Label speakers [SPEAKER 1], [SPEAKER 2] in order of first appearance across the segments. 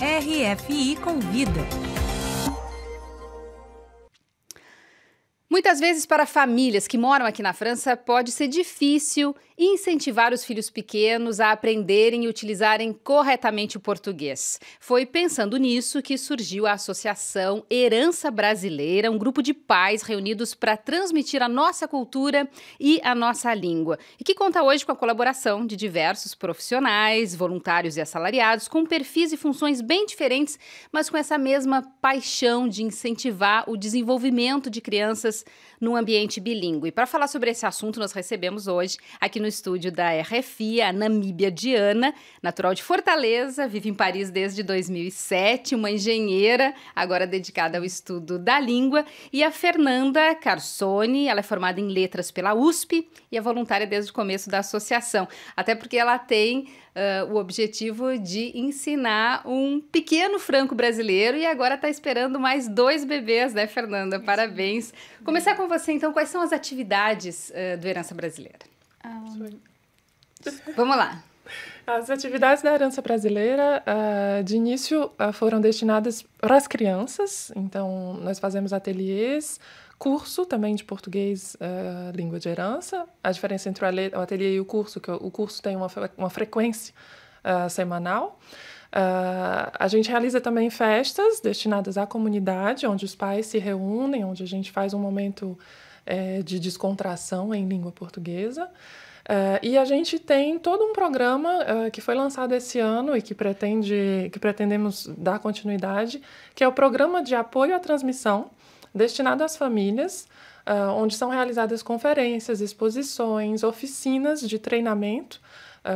[SPEAKER 1] RFI Convida.
[SPEAKER 2] Muitas vezes, para famílias que moram aqui na França, pode ser difícil incentivar os filhos pequenos a aprenderem e utilizarem corretamente o português. Foi pensando nisso que surgiu a Associação Herança Brasileira, um grupo de pais reunidos para transmitir a nossa cultura e a nossa língua, e que conta hoje com a colaboração de diversos profissionais, voluntários e assalariados, com perfis e funções bem diferentes, mas com essa mesma paixão de incentivar o desenvolvimento de crianças num ambiente bilíngue. Para falar sobre esse assunto, nós recebemos hoje, aqui no estúdio da RFI, a Namíbia Diana, natural de Fortaleza, vive em Paris desde 2007, uma engenheira, agora dedicada ao estudo da língua, e a Fernanda Carsoni, ela é formada em letras pela USP e é voluntária desde o começo da associação, até porque ela tem uh, o objetivo de ensinar um pequeno franco brasileiro e agora está esperando mais dois bebês, né, Fernanda? Parabéns. Começar com você, então, quais são as atividades uh, do Herança Brasileira?
[SPEAKER 3] Ah, Vamos lá. As atividades da herança brasileira, ah, de início, ah, foram destinadas para as crianças, então nós fazemos ateliês, curso também de português, ah, língua de herança. A diferença entre o ateliê e o curso, que é o curso tem uma, uma frequência semanal. Uh, a gente realiza também festas destinadas à comunidade, onde os pais se reúnem, onde a gente faz um momento eh, de descontração em língua portuguesa. Uh, e a gente tem todo um programa uh, que foi lançado esse ano e que, pretende, que pretendemos dar continuidade, que é o Programa de Apoio à Transmissão, destinado às famílias, uh, onde são realizadas conferências, exposições, oficinas de treinamento,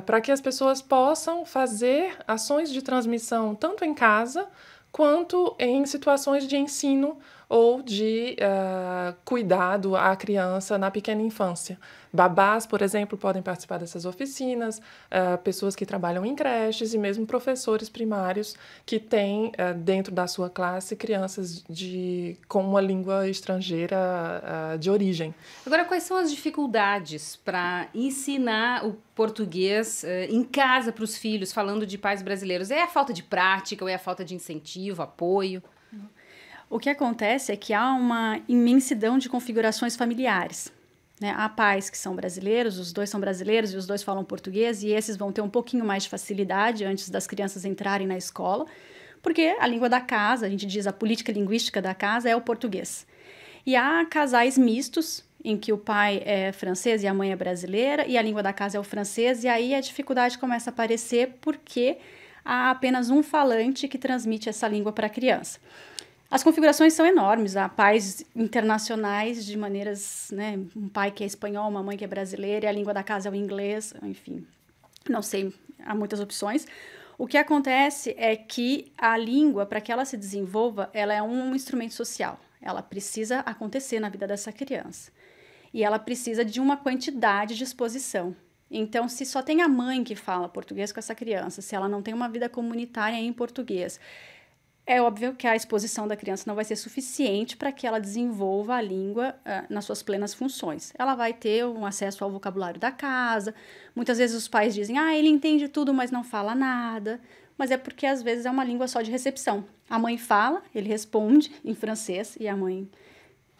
[SPEAKER 3] para que as pessoas possam fazer ações de transmissão tanto em casa quanto em situações de ensino ou de uh, cuidado à criança na pequena infância. Babás, por exemplo, podem participar dessas oficinas, uh, pessoas que trabalham em creches e mesmo professores primários que têm uh, dentro da sua classe crianças de, com uma língua estrangeira de origem. Agora, quais são as dificuldades para
[SPEAKER 2] ensinar o português em casa para os filhos, falando de pais brasileiros? É a falta de prática ou é a falta de incentivo, apoio?
[SPEAKER 1] O que acontece é que há uma imensidão de configurações familiares. Né? Há pais que são brasileiros, os dois são brasileiros e os dois falam português, e esses vão ter um pouquinho mais de facilidade antes das crianças entrarem na escola, porque a língua da casa, a gente diz a política linguística da casa, é o português. E há casais mistos, em que o pai é francês e a mãe é brasileira, e a língua da casa é o francês, e aí a dificuldade começa a aparecer porque há apenas um falante que transmite essa língua para a criança. As configurações são enormes. Há pais internacionais de maneiras, né? Um pai que é espanhol, uma mãe que é brasileira, e a língua da casa é o inglês, enfim. Não sei, há muitas opções. O que acontece é que a língua, para que ela se desenvolva, ela é um instrumento social. Ela precisa acontecer na vida dessa criança. E ela precisa de uma quantidade de exposição. Então, se só tem a mãe que fala português com essa criança, se ela não tem uma vida comunitária em português, é óbvio que a exposição da criança não vai ser suficiente para que ela desenvolva a língua uh, nas suas plenas funções. Ela vai ter um acesso ao vocabulário da casa. Muitas vezes os pais dizem: ah, ele entende tudo, mas não fala nada. Mas é porque às vezes é uma língua só de recepção. A mãe fala, ele responde em francês e a mãe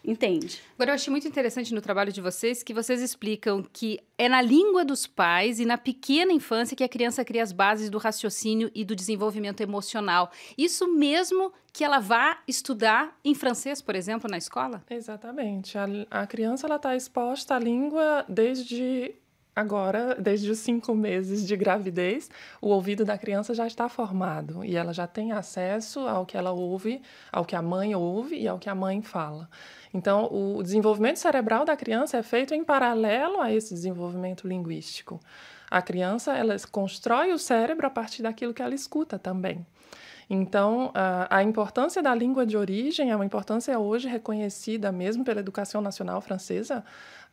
[SPEAKER 2] Entende? Agora, eu achei muito interessante no trabalho de vocês que vocês explicam que é na língua dos pais e na pequena infância que a criança cria as bases do raciocínio e do desenvolvimento emocional. Isso mesmo que ela vá estudar em francês, por exemplo, na
[SPEAKER 3] escola? Exatamente. A, a criança está exposta à língua desde Agora, desde os cinco meses de gravidez, o ouvido da criança já está formado e ela já tem acesso ao que ela ouve, ao que a mãe ouve e ao que a mãe fala. Então, o desenvolvimento cerebral da criança é feito em paralelo a esse desenvolvimento linguístico. A criança, ela constrói o cérebro a partir daquilo que ela escuta também. Então, a, importância da língua de origem é uma importância hoje reconhecida mesmo pela educação nacional francesa.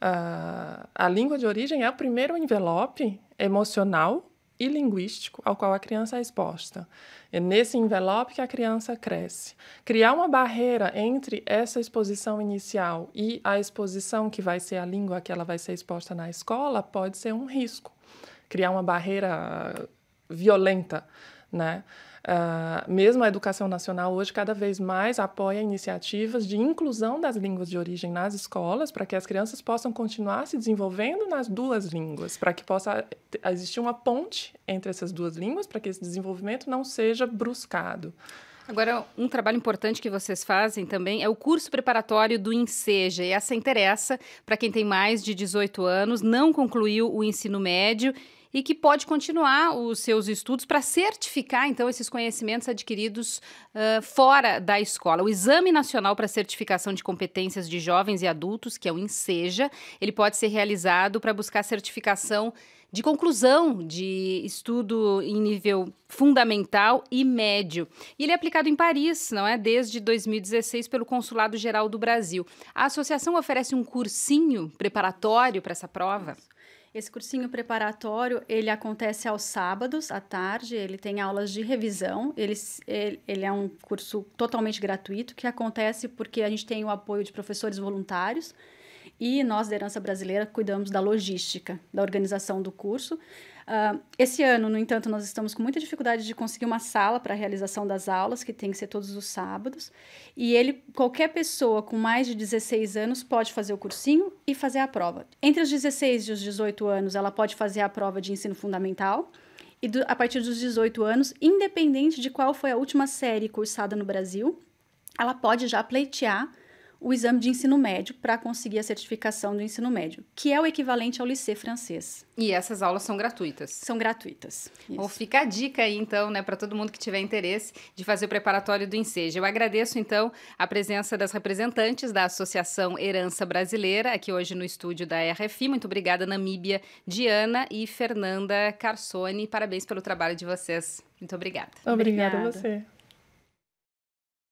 [SPEAKER 3] a língua de origem é o primeiro envelope emocional e linguístico ao qual a criança é exposta. É nesse envelope que a criança cresce. Criar uma barreira entre essa exposição inicial e a exposição que vai ser a língua que ela vai ser exposta na escola pode ser um risco. Criar uma barreira violenta né? Uh, mesmo a educação nacional hoje cada vez mais apoia iniciativas de inclusão das línguas de origem nas escolas para que as crianças possam continuar se desenvolvendo nas duas línguas, para que possa existir uma ponte entre essas duas línguas, para que esse desenvolvimento não seja bruscado. Agora, um trabalho importante que vocês fazem também é o curso preparatório
[SPEAKER 2] do INSEJA. E essa interessa para quem tem mais de 18 anos, não concluiu o ensino médio e que pode continuar os seus estudos para certificar, então, esses conhecimentos adquiridos uh, fora da escola. O Exame Nacional para Certificação de Competências de Jovens e Adultos, que é o INSEJA, ele pode ser realizado para buscar certificação de conclusão de estudo em nível fundamental e médio. E ele é aplicado em Paris, não é? Desde 2016 pelo Consulado Geral do Brasil. A associação oferece um cursinho preparatório para essa prova?
[SPEAKER 1] Esse cursinho preparatório, ele acontece aos sábados, à tarde, ele tem aulas de revisão, ele, ele, ele é um curso totalmente gratuito, que acontece porque a gente tem o apoio de professores voluntários, e nós da Herança Brasileira cuidamos da logística, da organização do curso. Uh, esse ano, no entanto, nós estamos com muita dificuldade de conseguir uma sala para a realização das aulas, que tem que ser todos os sábados. E ele, qualquer pessoa com mais de 16 anos pode fazer o cursinho e fazer a prova. Entre os 16 e os 18 anos, ela pode fazer a prova de ensino fundamental. E do, a partir dos 18 anos, independente de qual foi a última série cursada no Brasil, ela pode já pleitear o exame de ensino médio para conseguir a certificação do ensino médio, que é o equivalente ao lycée francês.
[SPEAKER 2] E essas aulas são gratuitas? São gratuitas. Ou fica a dica aí, então, né, para todo mundo que tiver interesse de fazer o preparatório do INSEJ. Eu agradeço, então, a presença das representantes da Associação Herança Brasileira, aqui hoje no estúdio da RFI. Muito obrigada, Namíbia, Diana e Fernanda Carsoni. Parabéns pelo trabalho de vocês. Muito obrigada. Obrigada, obrigada. a
[SPEAKER 3] você.